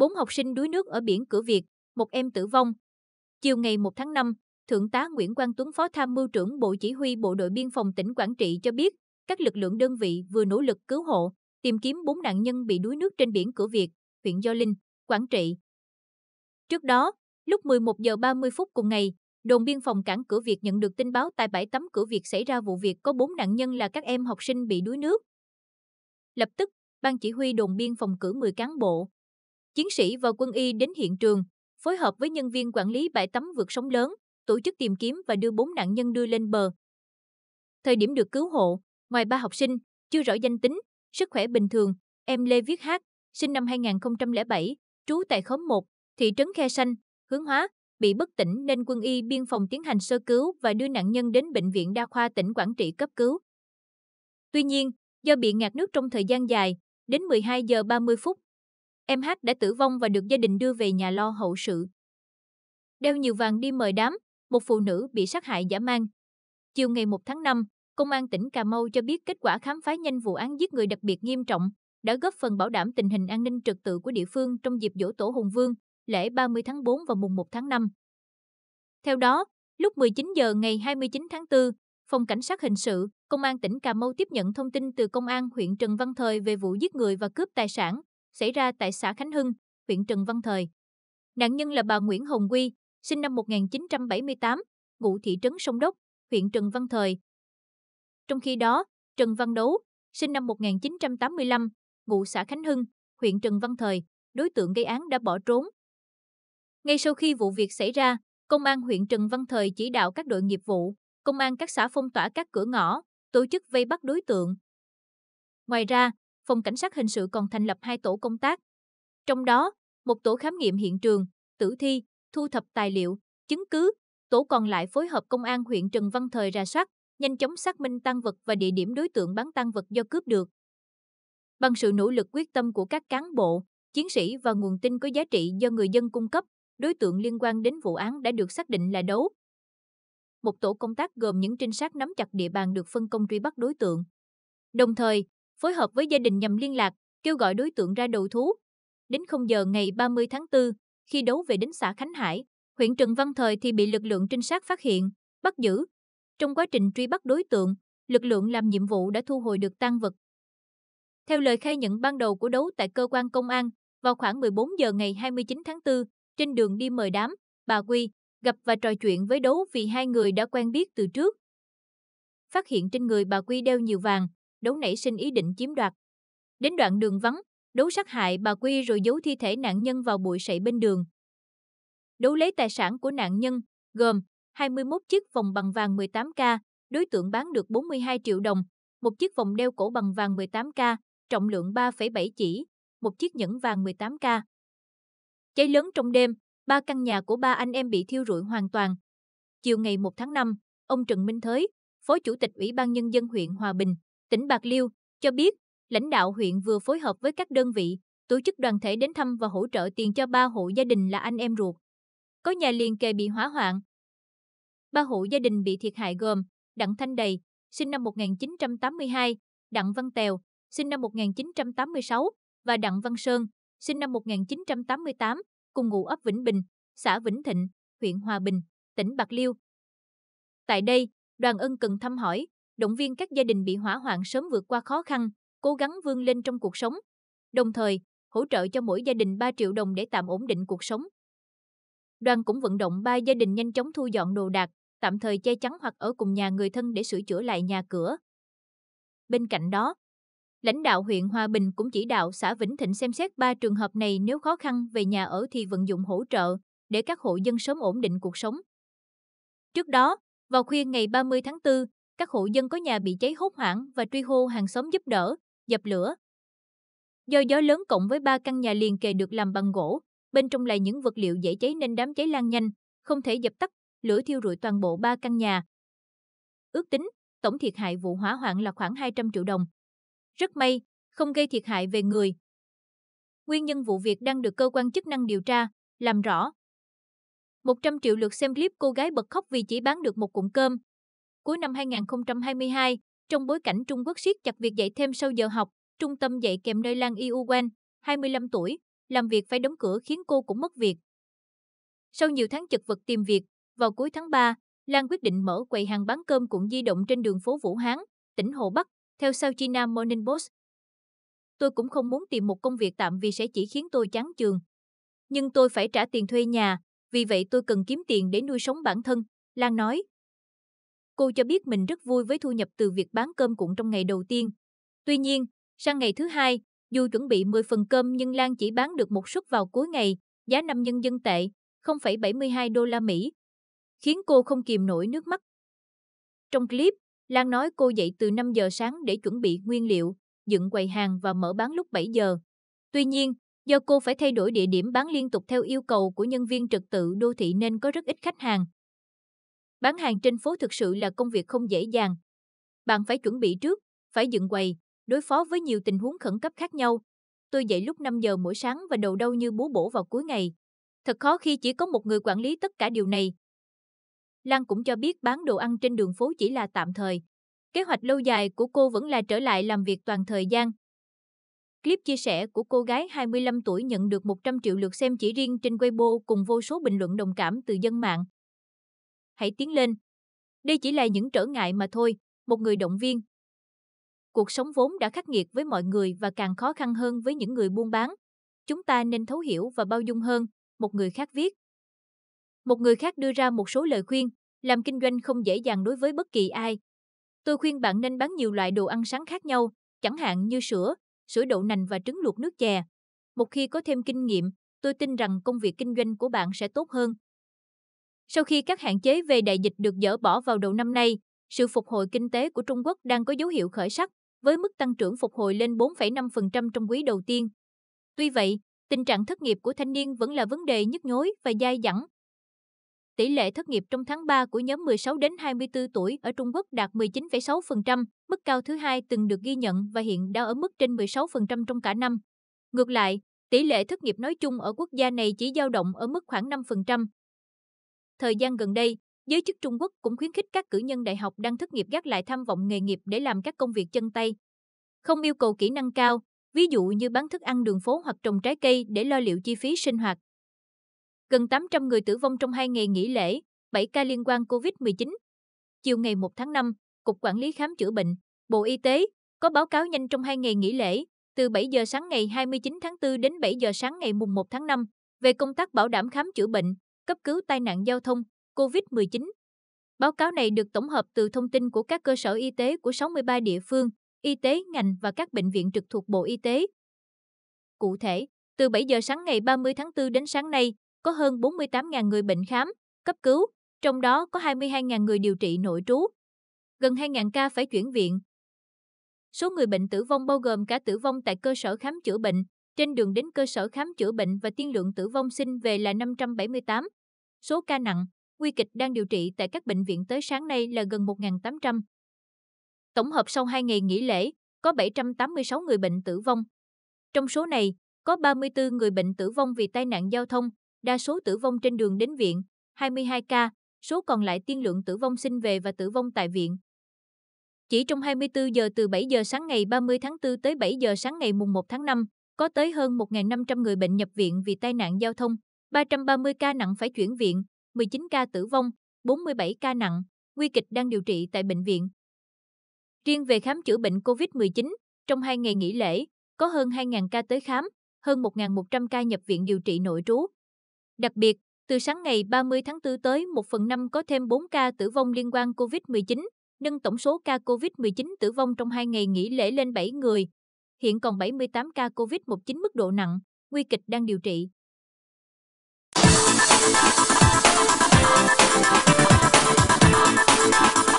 4 học sinh đuối nước ở biển cửa Việt, một em tử vong. Chiều ngày 1 tháng 5, Thượng tá Nguyễn Quang Tuấn Phó Tham mưu trưởng Bộ Chỉ huy Bộ đội Biên phòng tỉnh Quảng Trị cho biết, các lực lượng đơn vị vừa nỗ lực cứu hộ, tìm kiếm 4 nạn nhân bị đuối nước trên biển cửa Việt, huyện Gio Linh, Quảng Trị. Trước đó, lúc 11 giờ 30 phút cùng ngày, đồn biên phòng cảng cửa Việt nhận được tin báo tại bãi tắm cửa Việt xảy ra vụ việc có 4 nạn nhân là các em học sinh bị đuối nước. Lập tức, ban chỉ huy đồn biên phòng cử 10 cán bộ, Chiến sĩ và quân y đến hiện trường, phối hợp với nhân viên quản lý bãi tắm vượt sóng lớn, tổ chức tìm kiếm và đưa bốn nạn nhân đưa lên bờ. Thời điểm được cứu hộ, ngoài ba học sinh, chưa rõ danh tính, sức khỏe bình thường, em Lê Viết Hát, sinh năm 2007, trú tại khóm 1, thị trấn Khe Xanh, hướng hóa, bị bất tỉnh nên quân y biên phòng tiến hành sơ cứu và đưa nạn nhân đến Bệnh viện Đa khoa tỉnh Quảng Trị cấp cứu. Tuy nhiên, do bị ngạt nước trong thời gian dài, đến 12 giờ 30 phút, em Hát đã tử vong và được gia đình đưa về nhà lo hậu sự. Đeo nhiều vàng đi mời đám, một phụ nữ bị sát hại giả mang. Chiều ngày 1 tháng 5, Công an tỉnh Cà Mau cho biết kết quả khám phá nhanh vụ án giết người đặc biệt nghiêm trọng đã góp phần bảo đảm tình hình an ninh trật tự của địa phương trong dịp dỗ tổ Hùng Vương, lễ 30 tháng 4 và mùng 1 tháng 5. Theo đó, lúc 19 giờ ngày 29 tháng 4, Phòng Cảnh sát Hình sự, Công an tỉnh Cà Mau tiếp nhận thông tin từ Công an huyện Trần Văn Thời về vụ giết người và cướp tài sản xảy ra tại xã Khánh Hưng, huyện Trần Văn Thời. Nạn nhân là bà Nguyễn Hồng Quy, sinh năm 1978, ngụ thị trấn Sông Đốc, huyện Trần Văn Thời. Trong khi đó, Trần Văn Đấu, sinh năm 1985, ngụ xã Khánh Hưng, huyện Trần Văn Thời, đối tượng gây án đã bỏ trốn. Ngay sau khi vụ việc xảy ra, Công an huyện Trần Văn Thời chỉ đạo các đội nghiệp vụ, công an các xã phong tỏa các cửa ngõ, tổ chức vây bắt đối tượng. Ngoài ra, Phòng Cảnh sát Hình sự còn thành lập hai tổ công tác. Trong đó, một tổ khám nghiệm hiện trường, tử thi, thu thập tài liệu, chứng cứ, tổ còn lại phối hợp công an huyện Trần Văn Thời ra soát, nhanh chóng xác minh tăng vật và địa điểm đối tượng bán tăng vật do cướp được. Bằng sự nỗ lực quyết tâm của các cán bộ, chiến sĩ và nguồn tin có giá trị do người dân cung cấp, đối tượng liên quan đến vụ án đã được xác định là đấu. Một tổ công tác gồm những trinh sát nắm chặt địa bàn được phân công truy bắt đối tượng. Đồng thời, phối hợp với gia đình nhằm liên lạc, kêu gọi đối tượng ra đầu thú. Đến 0 giờ ngày 30 tháng 4, khi đấu về đến xã Khánh Hải, huyện Trần Văn Thời thì bị lực lượng trinh sát phát hiện, bắt giữ. Trong quá trình truy bắt đối tượng, lực lượng làm nhiệm vụ đã thu hồi được tăng vật. Theo lời khai nhận ban đầu của đấu tại cơ quan công an, vào khoảng 14 giờ ngày 29 tháng 4, trên đường đi mời đám, bà Quy gặp và trò chuyện với đấu vì hai người đã quen biết từ trước. Phát hiện trên người bà Quy đeo nhiều vàng, Đấu nảy sinh ý định chiếm đoạt. Đến đoạn đường vắng, Đấu sát hại bà Quy rồi giấu thi thể nạn nhân vào bụi sậy bên đường. Đấu lấy tài sản của nạn nhân, gồm 21 chiếc vòng bằng vàng 18K, đối tượng bán được 42 triệu đồng, một chiếc vòng đeo cổ bằng vàng 18K, trọng lượng 3,7 chỉ, một chiếc nhẫn vàng 18K. Cháy lớn trong đêm, ba căn nhà của ba anh em bị thiêu rụi hoàn toàn. Chiều ngày 1 tháng 5, ông Trần Minh Thới, Phó Chủ tịch Ủy ban Nhân dân huyện Hòa Bình, tỉnh Bạc Liêu, cho biết lãnh đạo huyện vừa phối hợp với các đơn vị, tổ chức đoàn thể đến thăm và hỗ trợ tiền cho ba hộ gia đình là anh em ruột. Có nhà liền kề bị hỏa hoạn. Ba hộ gia đình bị thiệt hại gồm Đặng Thanh Đầy, sinh năm 1982, Đặng Văn Tèo, sinh năm 1986 và Đặng Văn Sơn, sinh năm 1988, cùng ngụ ấp Vĩnh Bình, xã Vĩnh Thịnh, huyện Hòa Bình, tỉnh Bạc Liêu. Tại đây, Đoàn Ân cần thăm hỏi, động viên các gia đình bị hỏa hoạn sớm vượt qua khó khăn, cố gắng vươn lên trong cuộc sống. Đồng thời, hỗ trợ cho mỗi gia đình 3 triệu đồng để tạm ổn định cuộc sống. Đoàn cũng vận động ba gia đình nhanh chóng thu dọn đồ đạc, tạm thời che chắn hoặc ở cùng nhà người thân để sửa chữa lại nhà cửa. Bên cạnh đó, lãnh đạo huyện Hòa Bình cũng chỉ đạo xã Vĩnh Thịnh xem xét ba trường hợp này nếu khó khăn về nhà ở thì vận dụng hỗ trợ để các hộ dân sớm ổn định cuộc sống. Trước đó, vào khuya ngày 30 tháng 4, các hộ dân có nhà bị cháy hốt hoảng và truy hô hàng xóm giúp đỡ, dập lửa. Do gió lớn cộng với ba căn nhà liền kề được làm bằng gỗ, bên trong là những vật liệu dễ cháy nên đám cháy lan nhanh, không thể dập tắt, lửa thiêu rụi toàn bộ ba căn nhà. Ước tính, tổng thiệt hại vụ hỏa hoạn là khoảng 200 triệu đồng. Rất may, không gây thiệt hại về người. Nguyên nhân vụ việc đang được cơ quan chức năng điều tra, làm rõ. 100 triệu lượt xem clip cô gái bật khóc vì chỉ bán được một cụm cơm, cuối năm 2022, trong bối cảnh Trung Quốc siết chặt việc dạy thêm sau giờ học, trung tâm dạy kèm nơi Lan Yuwen, 25 tuổi, làm việc phải đóng cửa khiến cô cũng mất việc. Sau nhiều tháng chật vật tìm việc, vào cuối tháng 3, Lan quyết định mở quầy hàng bán cơm cuộn di động trên đường phố Vũ Hán, tỉnh Hồ Bắc, theo South China Morning Post. Tôi cũng không muốn tìm một công việc tạm vì sẽ chỉ khiến tôi chán trường. Nhưng tôi phải trả tiền thuê nhà, vì vậy tôi cần kiếm tiền để nuôi sống bản thân, Lan nói. Cô cho biết mình rất vui với thu nhập từ việc bán cơm cuộn trong ngày đầu tiên. Tuy nhiên, sang ngày thứ hai, dù chuẩn bị 10 phần cơm nhưng Lan chỉ bán được một suất vào cuối ngày, giá 5 nhân dân tệ, 0,72 đô la Mỹ, khiến cô không kìm nổi nước mắt. Trong clip, Lan nói cô dậy từ 5 giờ sáng để chuẩn bị nguyên liệu, dựng quầy hàng và mở bán lúc 7 giờ. Tuy nhiên, do cô phải thay đổi địa điểm bán liên tục theo yêu cầu của nhân viên trật tự đô thị nên có rất ít khách hàng. Bán hàng trên phố thực sự là công việc không dễ dàng. Bạn phải chuẩn bị trước, phải dựng quầy, đối phó với nhiều tình huống khẩn cấp khác nhau. Tôi dậy lúc 5 giờ mỗi sáng và đầu đau như bú bổ vào cuối ngày. Thật khó khi chỉ có một người quản lý tất cả điều này. Lan cũng cho biết bán đồ ăn trên đường phố chỉ là tạm thời. Kế hoạch lâu dài của cô vẫn là trở lại làm việc toàn thời gian. Clip chia sẻ của cô gái 25 tuổi nhận được 100 triệu lượt xem chỉ riêng trên Weibo cùng vô số bình luận đồng cảm từ dân mạng hãy tiến lên. Đây chỉ là những trở ngại mà thôi, một người động viên. Cuộc sống vốn đã khắc nghiệt với mọi người và càng khó khăn hơn với những người buôn bán. Chúng ta nên thấu hiểu và bao dung hơn, một người khác viết. Một người khác đưa ra một số lời khuyên, làm kinh doanh không dễ dàng đối với bất kỳ ai. Tôi khuyên bạn nên bán nhiều loại đồ ăn sáng khác nhau, chẳng hạn như sữa, sữa đậu nành và trứng luộc nước chè. Một khi có thêm kinh nghiệm, tôi tin rằng công việc kinh doanh của bạn sẽ tốt hơn sau khi các hạn chế về đại dịch được dỡ bỏ vào đầu năm nay, sự phục hồi kinh tế của Trung Quốc đang có dấu hiệu khởi sắc, với mức tăng trưởng phục hồi lên 4,5% trong quý đầu tiên. Tuy vậy, tình trạng thất nghiệp của thanh niên vẫn là vấn đề nhức nhối và dai dẳng. Tỷ lệ thất nghiệp trong tháng 3 của nhóm 16 đến 24 tuổi ở Trung Quốc đạt 19,6%, mức cao thứ hai từng được ghi nhận và hiện đã ở mức trên 16% trong cả năm. Ngược lại, tỷ lệ thất nghiệp nói chung ở quốc gia này chỉ dao động ở mức khoảng 5%, Thời gian gần đây, giới chức Trung Quốc cũng khuyến khích các cử nhân đại học đang thất nghiệp gác lại tham vọng nghề nghiệp để làm các công việc chân tay. Không yêu cầu kỹ năng cao, ví dụ như bán thức ăn đường phố hoặc trồng trái cây để lo liệu chi phí sinh hoạt. Gần 800 người tử vong trong hai ngày nghỉ lễ, 7 ca liên quan COVID-19. Chiều ngày 1 tháng 5, Cục Quản lý Khám chữa bệnh, Bộ Y tế có báo cáo nhanh trong hai ngày nghỉ lễ, từ 7 giờ sáng ngày 29 tháng 4 đến 7 giờ sáng ngày mùng 1 tháng 5, về công tác bảo đảm khám chữa bệnh, cấp cứu tai nạn giao thông, COVID-19. Báo cáo này được tổng hợp từ thông tin của các cơ sở y tế của 63 địa phương, y tế ngành và các bệnh viện trực thuộc Bộ Y tế. Cụ thể, từ 7 giờ sáng ngày 30 tháng 4 đến sáng nay, có hơn 48.000 người bệnh khám, cấp cứu, trong đó có 22.000 người điều trị nội trú. Gần 2.000 ca phải chuyển viện. Số người bệnh tử vong bao gồm cả tử vong tại cơ sở khám chữa bệnh, trên đường đến cơ sở khám chữa bệnh và tiên lượng tử vong sinh về là 578. Số ca nặng, nguy kịch đang điều trị tại các bệnh viện tới sáng nay là gần 1.800. Tổng hợp sau 2 ngày nghỉ lễ, có 786 người bệnh tử vong. Trong số này, có 34 người bệnh tử vong vì tai nạn giao thông, đa số tử vong trên đường đến viện, 22 ca, số còn lại tiên lượng tử vong sinh về và tử vong tại viện. Chỉ trong 24 giờ từ 7 giờ sáng ngày 30 tháng 4 tới 7 giờ sáng ngày mùng 1 tháng 5, có tới hơn 1.500 người bệnh nhập viện vì tai nạn giao thông. 330 ca nặng phải chuyển viện, 19 ca tử vong, 47 ca nặng, nguy kịch đang điều trị tại bệnh viện. Riêng về khám chữa bệnh COVID-19, trong hai ngày nghỉ lễ, có hơn 2.000 ca tới khám, hơn 1.100 ca nhập viện điều trị nội trú. Đặc biệt, từ sáng ngày 30 tháng 4 tới 1 phần 5 có thêm 4 ca tử vong liên quan COVID-19, nâng tổng số ca COVID-19 tử vong trong hai ngày nghỉ lễ lên 7 người. Hiện còn 78 ca COVID-19 mức độ nặng, nguy kịch đang điều trị. Thank you.